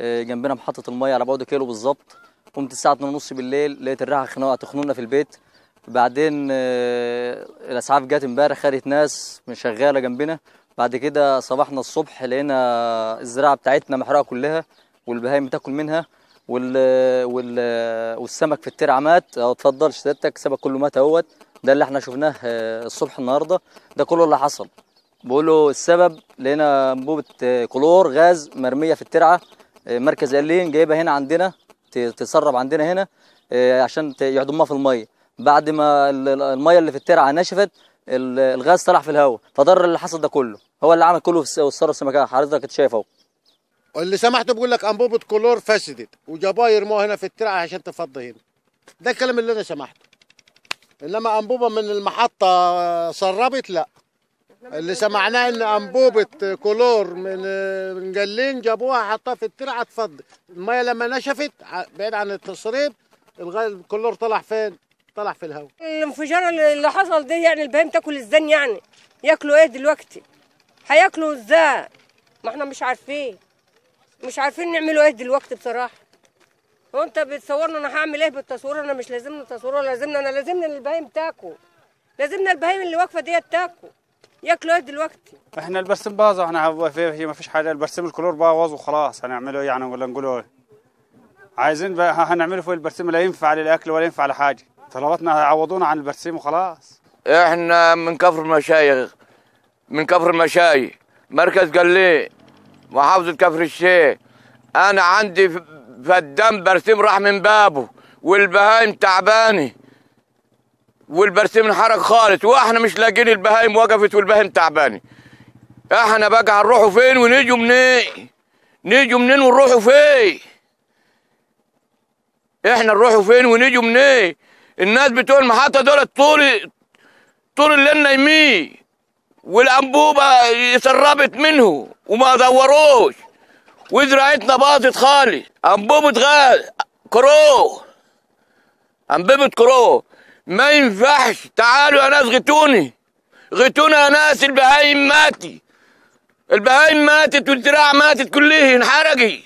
آه، جنبنا محطه الميه على بعد كيلو بالظبط قمت الساعه 2:30 بالليل لقيت الريحه خناقه تخنونا في البيت بعدين آه، الاسعاف جت امبارح خدت ناس من شغاله جنبنا بعد كده صبحنا الصبح لقينا الزراعه بتاعتنا محرقه كلها والبهايم بتاكل منها وال... وال... والسمك في الترعه مات اهو اتفضل سيادتك السمك كله مات اهوت ده اللي احنا شفناه آه، الصبح النهارده ده كله اللي حصل بقول له السبب لقينا انبوبه كلور غاز مرميه في الترعه مركز قليل جايبها هنا عندنا تتسرب عندنا هنا آه، عشان يحضنوها في الميه بعد ما الميه اللي في الترعه نشفت الغاز طلع في الهواء فضر اللي حصل ده كله هو اللي عمل كله في الثروه السمكة حضرتك انت شايفه اهو اللي سمحت بيقول لك انبوبه كلور فسدت وجابوها يرموها هنا في الترعه عشان تفضي هنا ده الكلام اللي انا سمحته انما انبوبه من المحطه سربت لا اللي سمعناه ان انبوبه كلور من جلين جابوها حطها في الترعه اتفض الميه لما نشفت بعيد عن التصريب الكلور طلع فين؟ طلع في الهواء الانفجار اللي حصل ده يعني البهيم تاكل الزن يعني ياكلوا ايه دلوقتي؟ هياكلوا ازاي؟ ما احنا مش عارفين مش عارفين نعملوا ايه دلوقتي بصراحه هو انت بتصورنا انا هعمل ايه بالتصوير انا مش لازمنا تصوير ولا لازمنا انا لازمنا البهايم تاكل لازمنا البهايم اللي واقفه ديت تاكل ياكلوها دلوقتي احنا البرسيم باظ احنا في ما فيش حاجه البرسيم الكلور باظ وخلاص هنعمله يعني ولا نقولوا عايزين بقى هنعمله فوق البرسيم لا ينفع للاكل ولا ينفع لحاجه طلباتنا عوضونا عن البرسيم وخلاص احنا من كفر المشايخ من كفر المشايخ مركز لي محافظة كفر الشيخ أنا عندي فدان برسيم راح من بابه والبهايم تعبانه والبرسيم انحرق خالص واحنا مش لاقيين البهايم وقفت والبهايم تعبانه احنا بقى هنروحوا فين ونيجوا منين نيجوا منين ونروحوا فين احنا نروحوا فين ونيجوا منين الناس بتوع المحطه دول طول طول الليل نايمين والانبوبه اتسربت منه وما دوروش وزراعتنا باظت خالص انبوبه غاز كرو انبوبه كرو ما ينفعش تعالوا يا ناس غتوني غتونا يا ناس البهايم ماتي البهايم ماتت والذراع ماتت كلها انحرقت